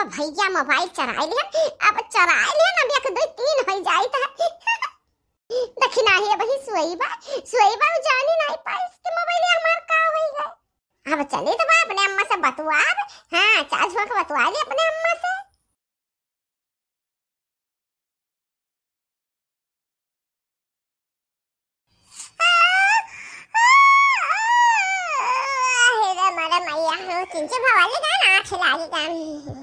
अब भैया मोबाइल चरा लिया अब चरा लिया ना बेक दो तीन हो जाइत था दखिना ही वही सोईबा सोईबा जाने नहीं पाई इसके मोबाइल हमार का हो गए अब चले तो अपने अम्मा से बतवा हां चार्ज होकर बतवा ले अपने अम्मा से मैया हो तिनके भवाले का ना खिलाड़ी का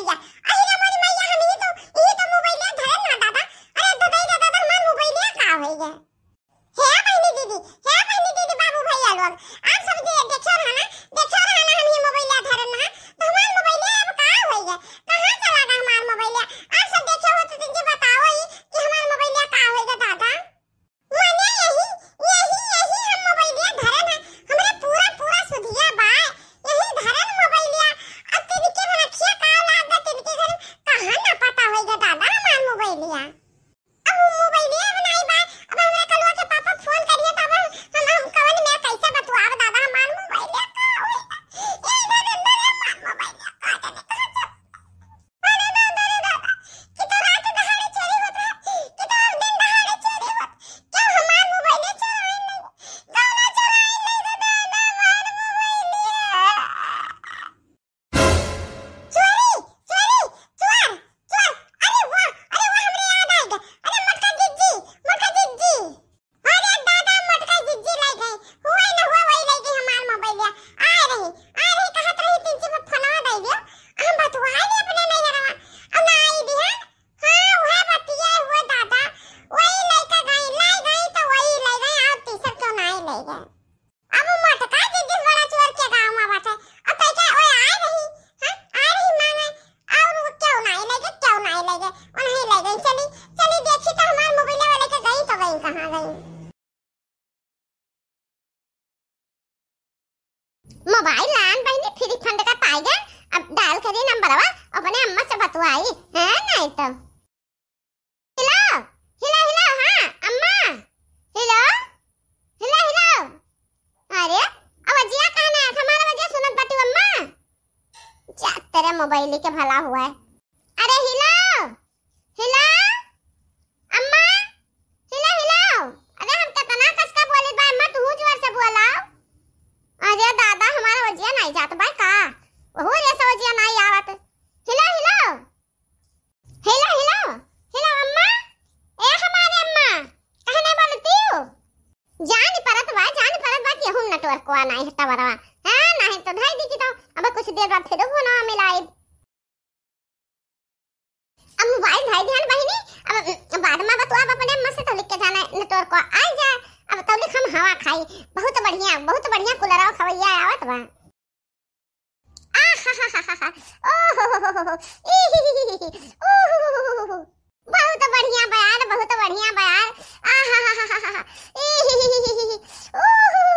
моя. तेरे मोबाइल के भला हुआ है अरे हिलाओ हिलाओ अम्मा हिला हिलाओ अरे हम तो कस का बोले भाई मत तू जोर से बोलाओ अरे दादा हमारा वजिया नहीं जात भाई का वो रे सो वजिया नहीं आवत हिला हिलाओ हिला हिलाओ हिला अम्मा ए हमारे अम्मा कहने बोलती हो जान परत भाई जान परत बा के नेटवर्क को आना है तवर तो अब अपने मस्त तो लिख के जाना है नेटवर्क को आ जा अब तो लिख हम हवा खाई बहुत बढ़िया बहुत बढ़िया कूलर और खवैया आवत तो बा आ हा हा हा हा ओ हो हो हो हो ई ही ही ही ओ हो हो हो हो बहुत बढ़िया बयान बहुत बढ़िया बयान आ हा हा हा हा ई ही ही ही ओ हो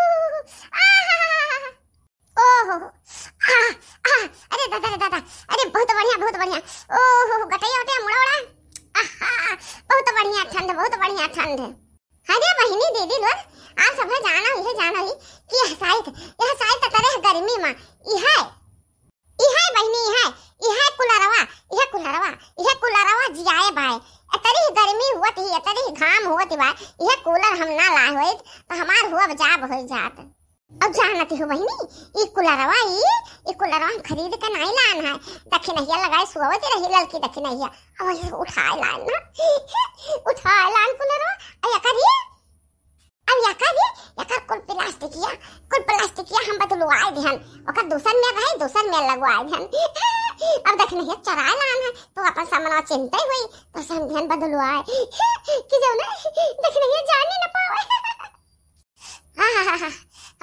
काम होत बा यह कूलर हम ना ला होए तो हमार हुआ बजाब हो जात अब जानती हो बहनी ई कूलरवा ई ई कूलर हम खरीद के नहीं लान है दखी नहिया लगाए सुवत रही लड़की दखी नहिया अब उठा लान ना उठा लान कूलर अब या करिए अब याकर ये याकर कुल प्लास्टिकिया कुल प्लास्टिकिया हम बदलवाए दिहन ओकर दूसर में रहे दूसर में लगवाए दिहन अब देखने चरा लान है तो अपन सामान चिंता हुई तो समझन बदलवाए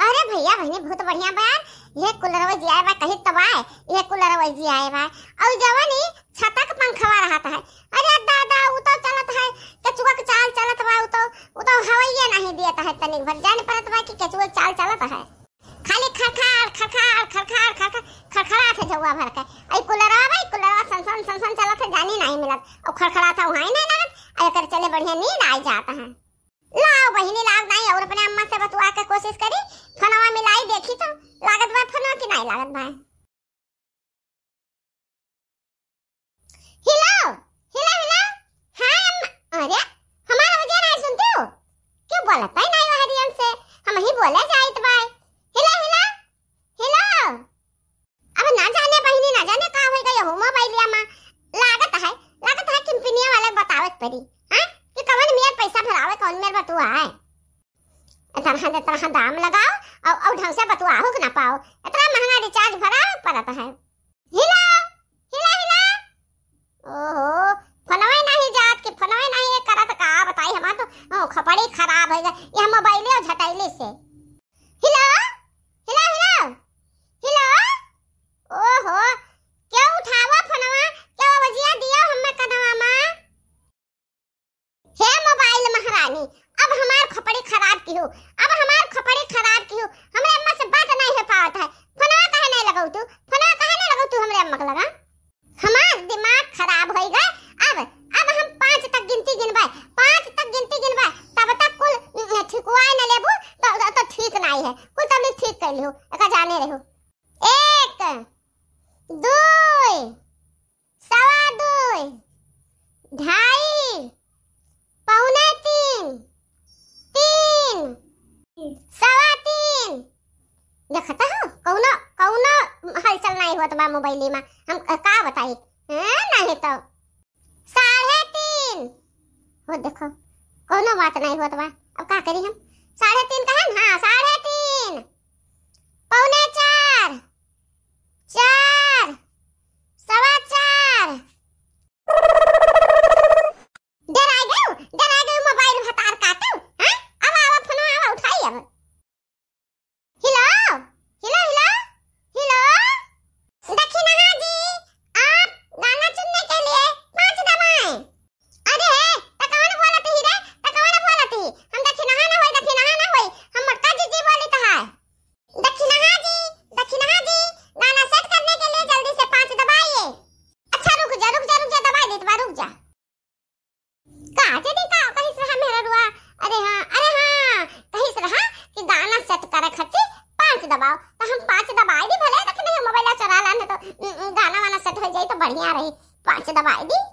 अरे भैया बहनी बहुत बढ़िया बार ये कूलर कूलरवा आए बा कहीं तब आए ये कूलर जी आए बा और जवानी छाता का पंखवा रहता है अरे दादा वो तो चलत है कछुआ के चाल चलत बा वो तो वो तो हवाइया नहीं देता है तनिक भर जान पड़त बा कि कछुआ चाल चलत है खाली खरखार खरखार खरखार खरखार खरखरात है जवा भर के आई कूलरवा भाई कूलरवा सनसन सनसन चलत है जानी नहीं मिलत और खरखराता वहां नहीं लगत एकर चले बढ़िया नींद आ जाता है लाओ बहिनी लाग नहीं और अपने अम्मा से बतवा के कोशिश करी फनवा मिलाई देखी तो लागत बा फनवा की नहीं लागत बा हिलाओ हिला हिला हां अरे हमारा वजह नहीं सुनते हो क्यों बोलता है यहाँ दाम लगाओ और और ढंग से बतवा बतवाओ ना पाओ इतना महंगा रिचार्ज भरा पड़ता है हिला हिला हिला ओहो फलवे नहीं जात के फलवे नहीं करत का बताई हमार तो ओ खपड़ी खराब है ये मोबाइल और झटाइले से हिला हिला हिला हिला ओहो क्यों उठावा फनवा क्यों बजिया दिया हमें कदवा मां हे मोबाइल महारानी अब हमार खपड़ी खराब की हो बात की हमरे अम्मा से बात नहीं हो पाता है फना कहने नहीं तू फना कहने नहीं तू हमरे अम्मा के लगा देखता हो कौनो कौनो हलचल नहीं हुआ तुम्हारे मोबाइल में हम का बताई नहीं तो साढ़े तीन वो देखो कौनो बात नहीं हुआ बा अब का करी हम साढ़े तीन कहन हाँ साढ़े तीन पौने 知道吧？的。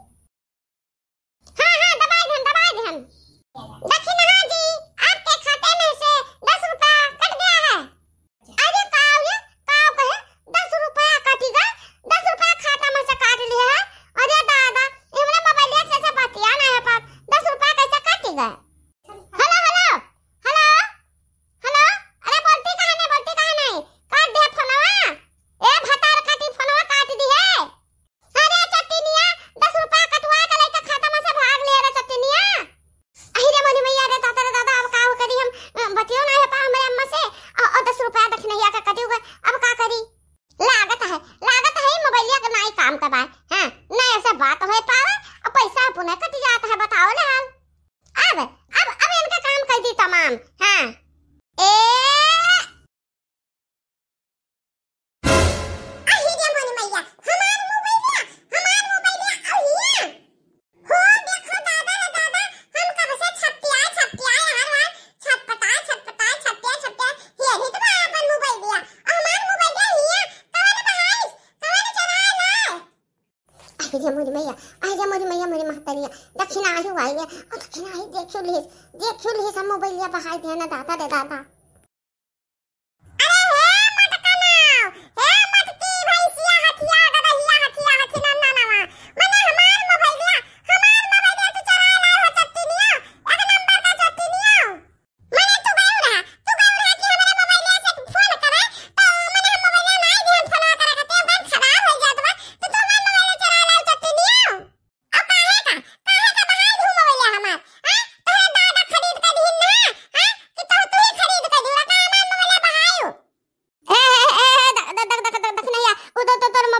आर्य मोरी मैया आर्य मोरी मैया मोरी महतरिया दक्षिण आयु है और दक्षिण आई देख सुलिस देख सुलिस हम मोबाइल मोबाइलिया बहाय देना दादा दे दादा